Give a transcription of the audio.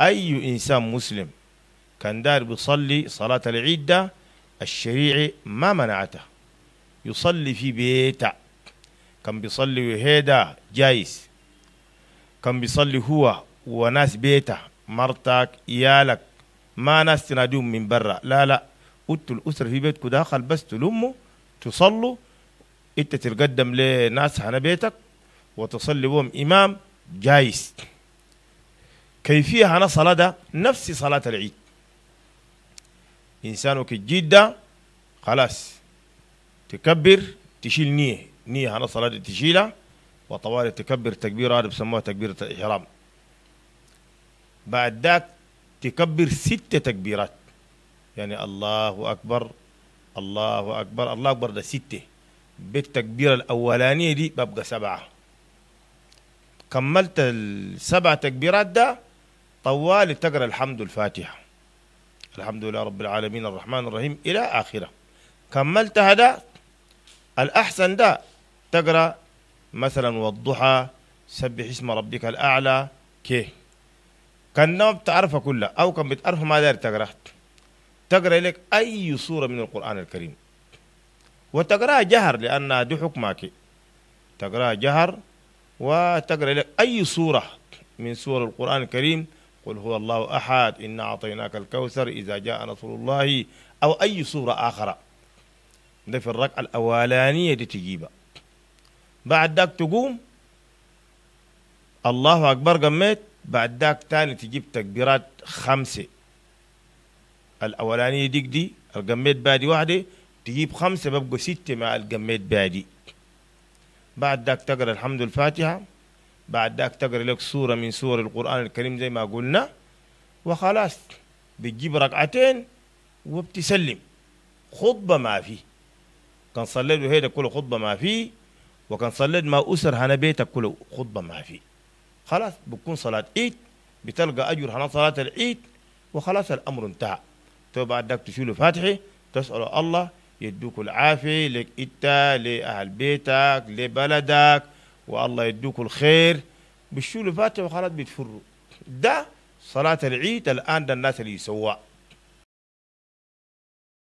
أي إنسان مسلم كان دار بيصلي صلاة العيد ده الشريعة ما منعته يصلي في بيته كان بيصلي وهيدا جايز كان بيصلي هو وناس بيته مرتك يالك ما ناس تناديهم من برا لا لا قلت الأسرة في بيتك داخل بس تلمه تصلوا أنت تتقدم لناس على بيتك وتصلي بهم إمام جايز كيفية أنا صلاة ده نفس صلاة العيد إنسانك جدا خلاص تكبر تشيل نية نية أنا صلاة تشيلها وطوال تكبر تكبير هذا بسموها تكبيرة الإحرام بعد ذاك تكبر ست تكبيرات يعني الله أكبر الله أكبر الله أكبر ده ستة بالتكبيرة الأولانية دي ببقى سبعة كملت السبع تكبيرات ده طوال تقرا الحمد الفاتحه الحمد لله رب العالمين الرحمن الرحيم الى اخره كملت هذا الاحسن ده تقرا مثلا والضحى سبح اسم ربك الاعلى كي كان نوم بتعرفها كلها او كان بتعرفها ما داير تقرا تقرا لك اي سوره من القران الكريم وتقراها جهر لانها دي حكمك تقراها جهر وتقرا لك اي سوره من سور القران الكريم قل هو الله أحد إنا أعطيناك الكوثر إذا جاء نصر الله أو أي سورة آخرى ده في الركعة الأولانية دي تجيبها بعد ذاك تقوم الله أكبر قميت بعد ذاك تاني تجيب تكبيرات خمسة الأولانية ديك دي القميت بادي واحدة تجيب خمسة ببقوا ستة مع القميت بادي بعد ذاك تقرأ الحمد الفاتحة بعد ذاك تقرا لك سوره من سور القران الكريم زي ما قلنا وخلاص بتجيب ركعتين وبتسلم خطبه ما في كان صليت هيدا كله خطبه ما في وكان صليت ما اسر هنا بيتك كله خطبه ما في خلاص بتكون صلاه عيد بتلقى اجر هنا صلاه العيد وخلاص الامر انتهى تو بعد ذاك تشيلوا فاتحه تسال الله يدوك العافيه لك انت لاهل بيتك لبلدك والله يدوك الخير بيشيلوا فاتحة وخلاص بيتفروا ده صلاة العيد الآن ده الناس اللي يسواه